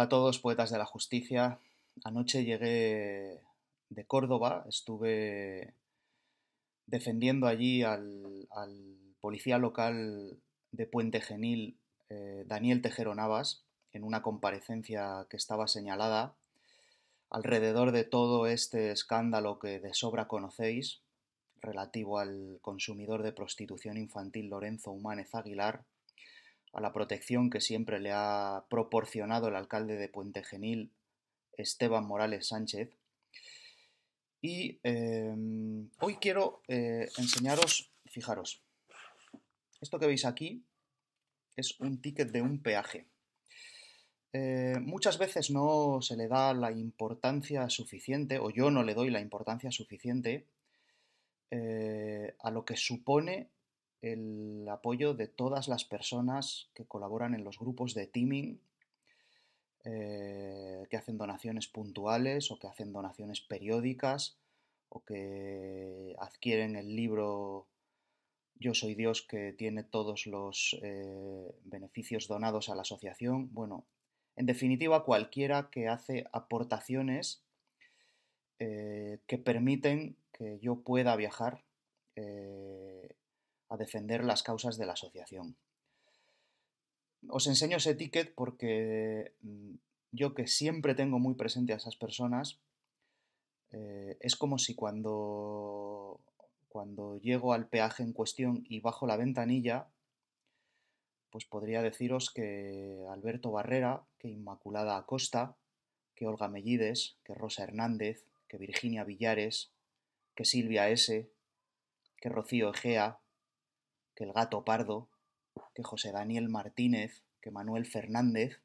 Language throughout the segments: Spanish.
Hola a todos, poetas de la justicia. Anoche llegué de Córdoba, estuve defendiendo allí al, policía local de Puente Genil, eh, Daniel Tejero Navas, en una comparecencia que estaba señalada alrededor de todo este escándalo que de sobra conocéis, relativo al consumidor de prostitución infantil Lorenzo Humánez Aguilar, a la protección que siempre le ha proporcionado el alcalde de Puente Genil, Esteban Morales Sánchez. Y em, hoy quiero eh, enseñaros, fijaros, esto que veis aquí es un ticket de un peaje. Eh, muchas veces no se le da la importancia suficiente, o yo no le doy la importancia suficiente, eh, a lo que supone el apoyo de todas las personas que colaboran en los grupos de teaming, eh, que hacen donaciones puntuales o que hacen donaciones periódicas o que adquieren el libro Yo soy Dios que tiene todos los eh, beneficios donados a la asociación. Bueno, en definitiva, cualquiera que hace aportaciones eh, que permiten que yo pueda viajar a defender las causas de la asociación. Os enseño ese ticket porque mm, yo que siempre tengo muy presente a esas personas, eh, es como si cuando, cuando llego al peaje en cuestión y bajo la ventanilla, pues podría deciros que Alberto Barrera, que Inmaculada Acosta, que Olga Mellides, que Rosa Hernández, que Virginia Villares, que Silvia S., que Rocío Egea, que el gato pardo, que José Daniel Martínez, que Manuel Fernández,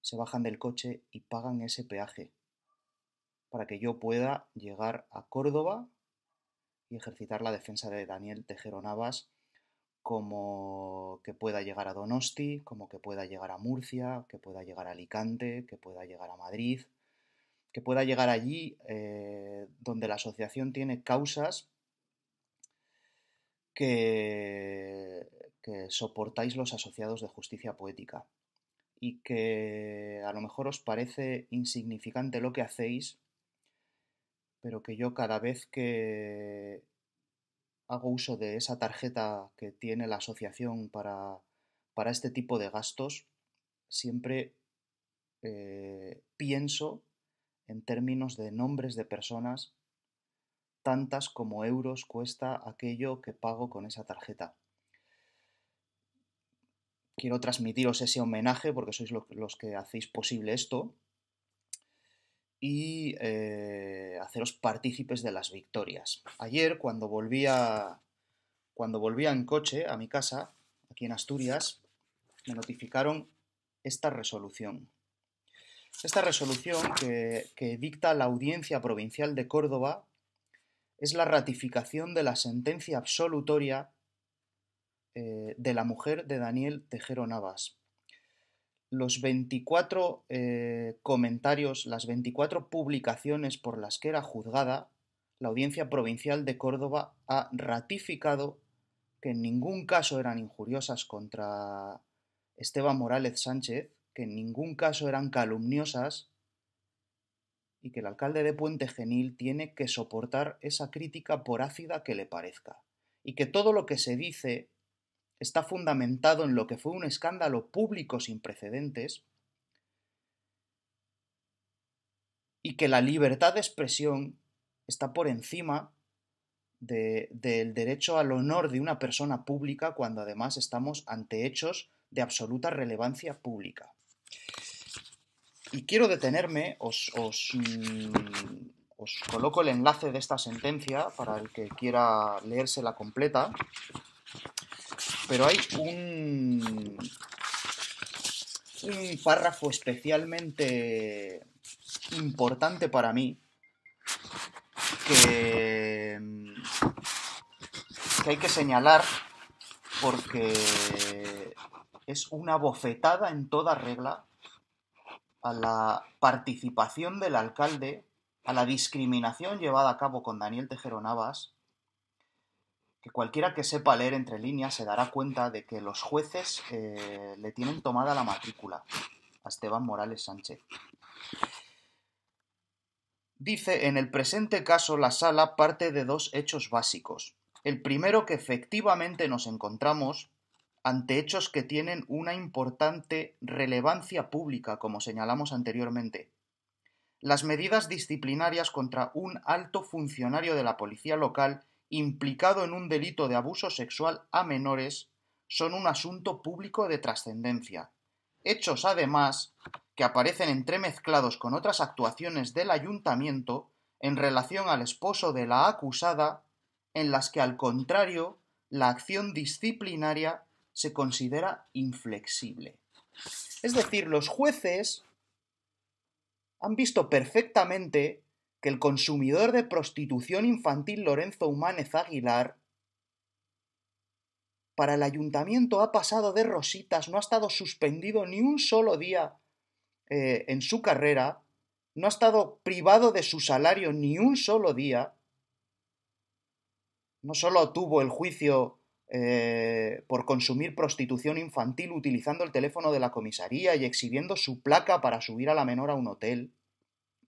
se bajan del coche y pagan ese peaje para que yo pueda llegar a Córdoba y ejercitar la defensa de Daniel Tejero Navas, como que pueda llegar a Donosti, como que pueda llegar a Murcia, que pueda llegar a Alicante, que pueda llegar a Madrid, que pueda llegar allí eh, donde la asociación tiene causas que, soportáis los asociados de justicia poética y que a lo mejor os parece insignificante lo que hacéis, pero que yo cada vez que hago uso de esa tarjeta que tiene la asociación para, este tipo de gastos, siempre eh, pienso en términos de nombres de personas tantas como euros cuesta aquello que pago con esa tarjeta. Quiero transmitiros ese homenaje porque sois los que hacéis posible esto y eh, haceros partícipes de las victorias. Ayer cuando volvía cuando volvía en coche a mi casa aquí en Asturias me notificaron esta resolución. Esta resolución que dicta la Audiencia Provincial de Córdoba es la ratificación de la sentencia absolutoria eh, de la mujer de Daniel Tejero Navas. Los 24 eh, comentarios, las 24 publicaciones por las que era juzgada, la Audiencia Provincial de Córdoba ha ratificado que en ningún caso eran injuriosas contra Esteban Morales Sánchez, que en ningún caso eran calumniosas y que el alcalde de Puente Genil tiene que soportar esa crítica por ácida que le parezca, y que todo lo que se dice está fundamentado en lo que fue un escándalo público sin precedentes, y que la libertad de expresión está por encima del derecho al honor de una persona pública cuando además estamos ante hechos de absoluta relevancia pública. Y quiero detenerme, mm, os, coloco el enlace de esta sentencia para el que quiera leérsela completa. Pero hay un, párrafo especialmente importante para mí mm, que hay que señalar porque es una bofetada en toda regla a la participación del alcalde, a la discriminación llevada a cabo con Daniel Tejero Navas, que cualquiera que sepa leer entre líneas se dará cuenta de que los jueces eh, le tienen tomada la matrícula a Esteban Morales Sánchez. Dice, en el presente caso la sala parte de dos hechos básicos. El primero que efectivamente nos encontramos ante hechos que tienen una importante relevancia pública, como señalamos anteriormente. Las medidas disciplinarias contra un alto funcionario de la policía local implicado en un delito de abuso sexual a menores son un asunto público de trascendencia. Hechos, además, que aparecen entremezclados con otras actuaciones del ayuntamiento en relación al esposo de la acusada, en las que, al contrario, la acción disciplinaria se considera inflexible. Es decir, los jueces han visto perfectamente que el consumidor de prostitución infantil Lorenzo Humánez Aguilar para el ayuntamiento ha pasado de rositas, no ha estado suspendido ni un solo día eh, en su carrera, no ha estado privado de su salario ni un solo día, no solo tuvo el juicio eh, por consumir prostitución infantil utilizando el teléfono de la comisaría y exhibiendo su placa para subir a la menor a un hotel.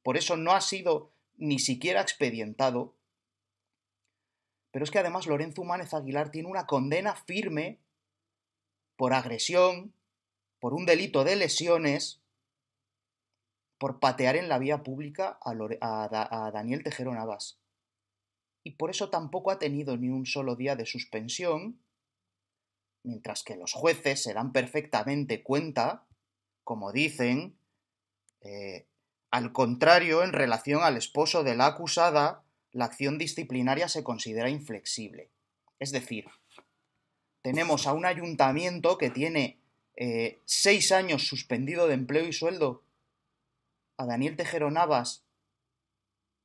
Por eso no ha sido ni siquiera expedientado. Pero es que además Lorenzo Humanes Aguilar tiene una condena firme por agresión, por un delito de lesiones, por patear en la vía pública a, a Daniel Tejero Navas y por eso tampoco ha tenido ni un solo día de suspensión, mientras que los jueces se dan perfectamente cuenta, como dicen, eh, al contrario, en relación al esposo de la acusada, la acción disciplinaria se considera inflexible. Es decir, tenemos a un ayuntamiento que tiene eh, seis años suspendido de empleo y sueldo, a Daniel Tejero Navas,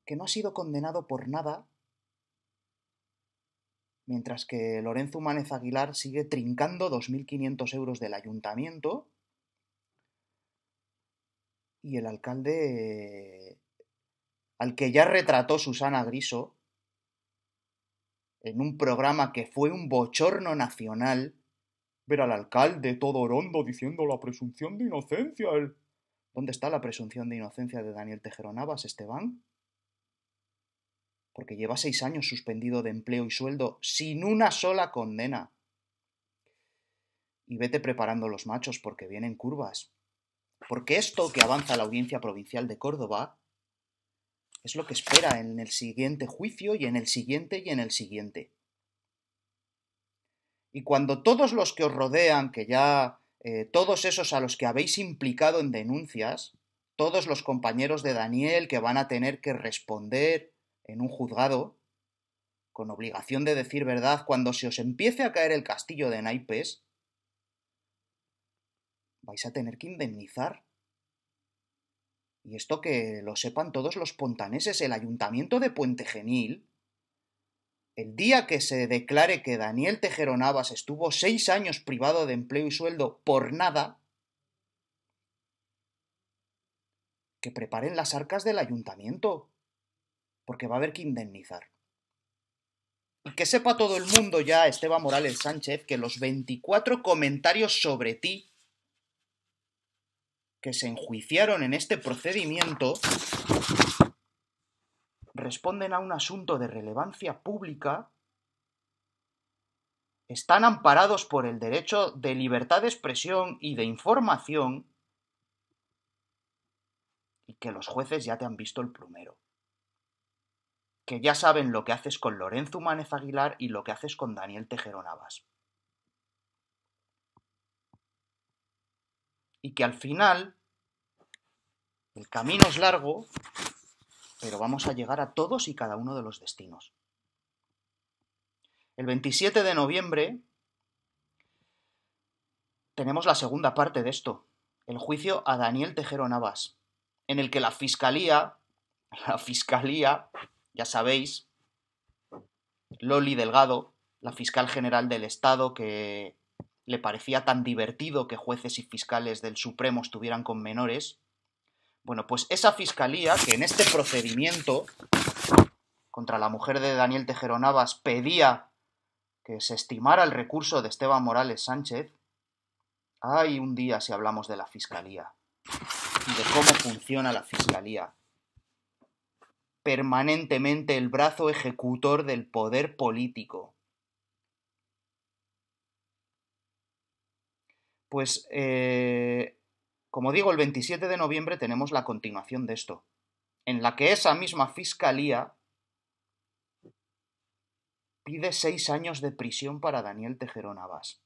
que no ha sido condenado por nada mientras que Lorenzo Manez Aguilar sigue trincando 2.500 euros del ayuntamiento y el alcalde al que ya retrató Susana Griso en un programa que fue un bochorno nacional, ver al alcalde todo rondo diciendo la presunción de inocencia. ¿Dónde está la presunción de inocencia de Daniel Tejero Navas, Esteban? porque lleva seis años suspendido de empleo y sueldo sin una sola condena. Y vete preparando los machos porque vienen curvas. Porque esto que avanza la Audiencia Provincial de Córdoba es lo que espera en el siguiente juicio y en el siguiente y en el siguiente. Y cuando todos los que os rodean, que ya eh, todos esos a los que habéis implicado en denuncias, todos los compañeros de Daniel que van a tener que responder, en un juzgado, con obligación de decir verdad, cuando se os empiece a caer el castillo de naipes, vais a tener que indemnizar. Y esto que lo sepan todos los pontaneses, el ayuntamiento de Puente Genil, el día que se declare que Daniel Tejero estuvo seis años privado de empleo y sueldo por nada, que preparen las arcas del ayuntamiento, porque va a haber que indemnizar. Y que sepa todo el mundo ya, Esteban Morales Sánchez, que los 24 comentarios sobre ti que se enjuiciaron en este procedimiento responden a un asunto de relevancia pública, están amparados por el derecho de libertad de expresión y de información y que los jueces ya te han visto el plumero que ya saben lo que haces con Lorenzo Manez Aguilar y lo que haces con Daniel Tejero Navas. Y que al final, el camino es largo, pero vamos a llegar a todos y cada uno de los destinos. El 27 de noviembre tenemos la segunda parte de esto, el juicio a Daniel Tejero Navas, en el que la Fiscalía, la Fiscalía ya sabéis, Loli Delgado, la fiscal general del Estado, que le parecía tan divertido que jueces y fiscales del Supremo estuvieran con menores. Bueno, pues esa fiscalía que en este procedimiento contra la mujer de Daniel Tejero pedía que se estimara el recurso de Esteban Morales Sánchez. Hay un día si hablamos de la fiscalía y de cómo funciona la fiscalía permanentemente el brazo ejecutor del poder político. Pues, eh, como digo, el 27 de noviembre tenemos la continuación de esto, en la que esa misma fiscalía pide seis años de prisión para Daniel Tejero Navas.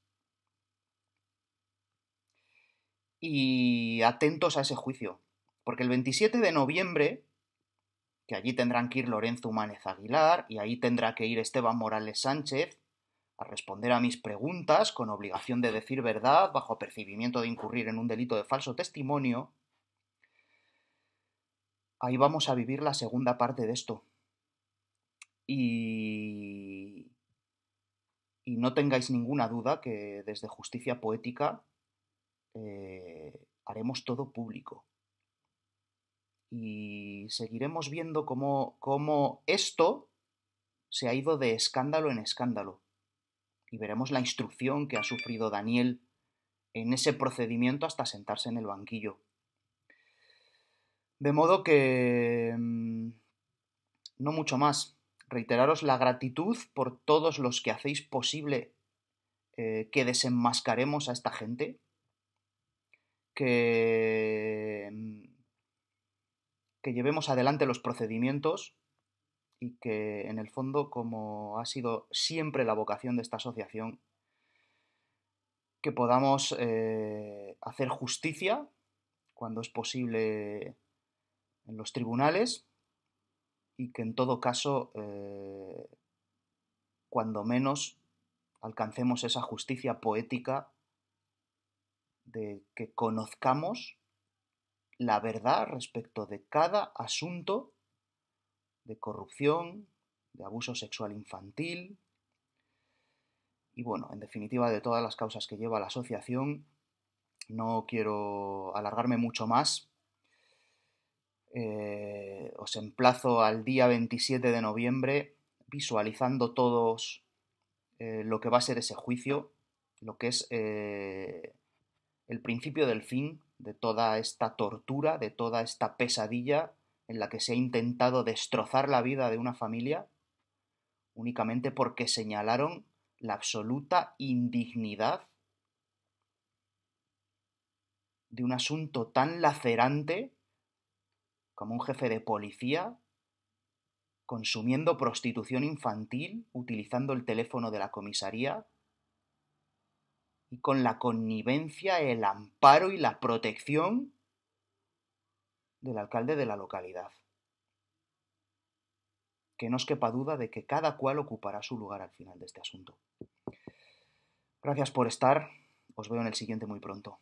Y atentos a ese juicio, porque el 27 de noviembre que allí tendrán que ir Lorenzo Mánez Aguilar y ahí tendrá que ir Esteban Morales Sánchez a responder a mis preguntas con obligación de decir verdad bajo apercibimiento de incurrir en un delito de falso testimonio, ahí vamos a vivir la segunda parte de esto. Y... y no tengáis ninguna duda que desde Justicia Poética eh, haremos todo público y seguiremos viendo cómo, cómo esto se ha ido de escándalo en escándalo. Y veremos la instrucción que ha sufrido Daniel en ese procedimiento hasta sentarse en el banquillo. De modo que... Mm, no mucho más. Reiteraros la gratitud por todos los que hacéis posible eh, que desenmascaremos a esta gente, que que llevemos adelante los procedimientos y que en el fondo, como ha sido siempre la vocación de esta asociación, que podamos eh, hacer justicia cuando es posible en los tribunales y que en todo caso, eh, cuando menos, alcancemos esa justicia poética de que conozcamos la verdad respecto de cada asunto de corrupción, de abuso sexual infantil y bueno, en definitiva de todas las causas que lleva la asociación. No quiero alargarme mucho más. Eh, os emplazo al día 27 de noviembre visualizando todos eh, lo que va a ser ese juicio, lo que es eh, el principio del fin de toda esta tortura, de toda esta pesadilla en la que se ha intentado destrozar la vida de una familia únicamente porque señalaron la absoluta indignidad de un asunto tan lacerante como un jefe de policía consumiendo prostitución infantil, utilizando el teléfono de la comisaría, con la connivencia, el amparo y la protección del alcalde de la localidad. Que no os quepa duda de que cada cual ocupará su lugar al final de este asunto. Gracias por estar. Os veo en el siguiente muy pronto.